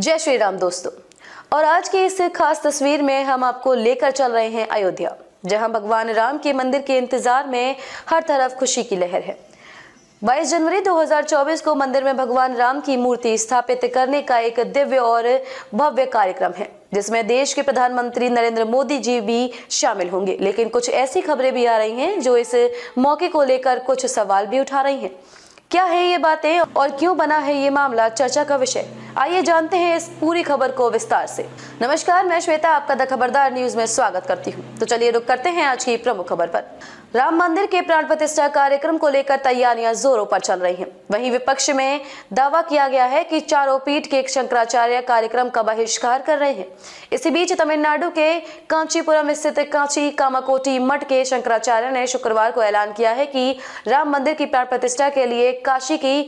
जय श्री राम दोस्तों और आज की इस खास तस्वीर में हम आपको लेकर चल रहे हैं अयोध्या जहां भगवान राम के मंदिर के इंतजार में हर तरफ खुशी की लहर है 22 जनवरी 2024 को मंदिर में भगवान राम की मूर्ति स्थापित करने का एक दिव्य और भव्य कार्यक्रम है जिसमें देश के प्रधानमंत्री नरेंद्र मोदी जी भी शामिल होंगे लेकिन कुछ ऐसी खबरें भी आ रही हैं जो इस मौके को लेकर कुछ सवाल भी उठा रही हैं क्या है ये बातें और क्यों बना है ये मामला चर्चा का विषय आइए जानते हैं इस पूरी खबर को विस्तार से नमस्कार मैं श्वेता आपका द खबरदार न्यूज में स्वागत करती हूँ तो चलिए रुक करते हैं आज की प्रमुख खबर पर राम मंदिर के प्राण प्रतिष्ठा कार्यक्रम को लेकर तैयारियां जोरों पर चल रही हैं। वहीं विपक्ष में दावा किया गया है कि चारों पीठ के शंकराचार्य कार्यक्रम का बहिष्कार कर रहे हैं इसी बीच तमिलनाडु के कांचीपुरम स्थित कांची कामाकोटी मठ के शंकराचार्य ने शुक्रवार को ऐलान किया है कि राम मंदिर की प्राण प्रतिष्ठा के लिए काशी की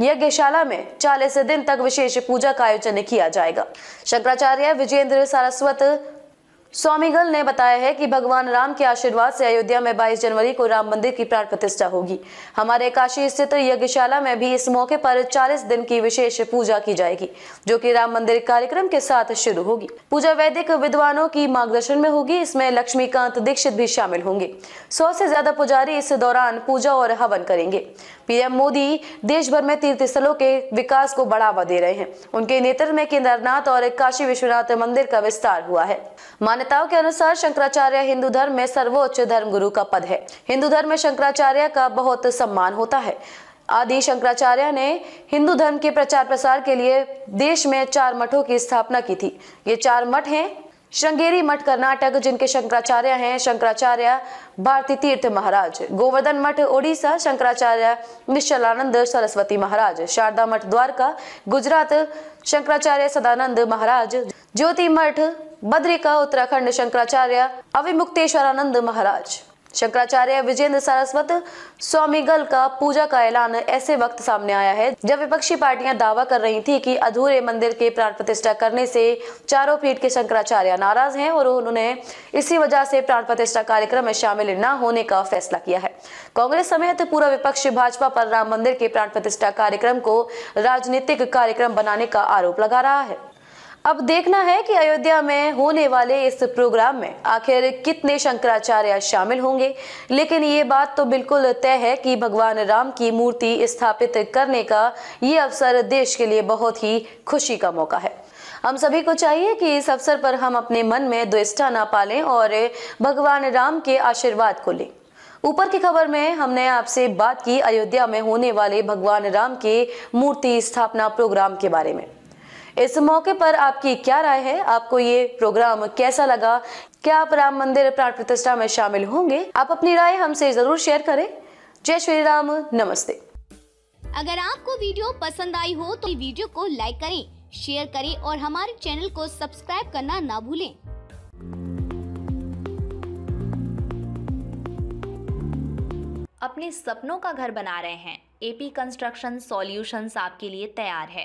यज्ञशाला में चालीस दिन तक विशेष पूजा का आयोजन किया जाएगा शंकराचार्य विजेंद्र सारस्वत स्वामीगल ने बताया है कि भगवान राम के आशीर्वाद से अयोध्या में 22 जनवरी को राम मंदिर की प्राण प्रतिष्ठा होगी हमारे काशी स्थित यज्ञशाला में भी इस मौके पर 40 दिन की विशेष पूजा की जाएगी जो कि राम मंदिर कार्यक्रम के साथ शुरू होगी पूजा वैदिक विद्वानों की मार्गदर्शन में होगी इसमें लक्ष्मीकांत दीक्षित भी शामिल होंगे सौ से ज्यादा पुजारी इस दौरान पूजा और हवन करेंगे पीएम मोदी देश भर में तीर्थ स्थलों के विकास को बढ़ावा दे रहे हैं उनके नेतृत्व में केदारनाथ और काशी विश्वनाथ मंदिर का विस्तार हुआ है मान्यताओं के अनुसार शंकराचार्य हिंदू धर्म में सर्वोच्च धर्म गुरु का पद है हिंदू धर्म में शंकराचार्य का बहुत सम्मान होता है आदि शंकराचार्य ने हिंदू धर्म के प्रचार प्रसार के लिए देश में चार मठों की स्थापना की थी ये चार मठ हैं श्रृंगेरी मठ कर्नाटक जिनके शंकराचार्य हैं शंकराचार्य भारती तीर्थ महाराज गोवर्धन मठ ओडिशा शंकराचार्य निश्चलानंद सरस्वती महाराज शारदा मठ द्वारका गुजरात शंकराचार्य सदानंद महाराज ज्योति मठ बद्रिका उत्तराखंड शंकराचार्य अविमुक्तेश्वरानंद महाराज शंकराचार्य विजेंद्र सरस्वत स्वामीगल का पूजा का ऐलान ऐसे वक्त सामने आया है जब विपक्षी पार्टियां दावा कर रही थी कि अधूरे मंदिर के प्राण प्रतिष्ठा करने से चारों पीठ के शंकराचार्य नाराज हैं और उन्होंने इसी वजह से प्राण प्रतिष्ठा कार्यक्रम में शामिल न होने का फैसला किया है कांग्रेस समेत पूरा विपक्ष भाजपा पर राम मंदिर के प्राण प्रतिष्ठा कार्यक्रम को राजनीतिक कार्यक्रम बनाने का आरोप लगा रहा है अब देखना है कि अयोध्या में होने वाले इस प्रोग्राम में आखिर कितने शंकराचार्य शामिल होंगे लेकिन ये बात तो बिल्कुल तय है कि भगवान राम की मूर्ति स्थापित करने का ये अवसर देश के लिए बहुत ही खुशी का मौका है हम सभी को चाहिए कि इस अवसर पर हम अपने मन में दुष्टा ना पालें और भगवान राम के आशीर्वाद को लें ऊपर की खबर में हमने आपसे बात की अयोध्या में होने वाले भगवान राम के मूर्ति स्थापना प्रोग्राम के बारे में इस मौके पर आपकी क्या राय है आपको ये प्रोग्राम कैसा लगा क्या आप राम मंदिर प्राण प्रतिष्ठा में शामिल होंगे आप अपनी राय हमसे जरूर शेयर करें जय श्री राम नमस्ते अगर आपको वीडियो पसंद आई हो तो वीडियो को लाइक करें शेयर करें और हमारे चैनल को सब्सक्राइब करना ना भूलें अपने सपनों का घर बना रहे हैं एपी कंस्ट्रक्शन सॉल्यूशंस आपके लिए तैयार है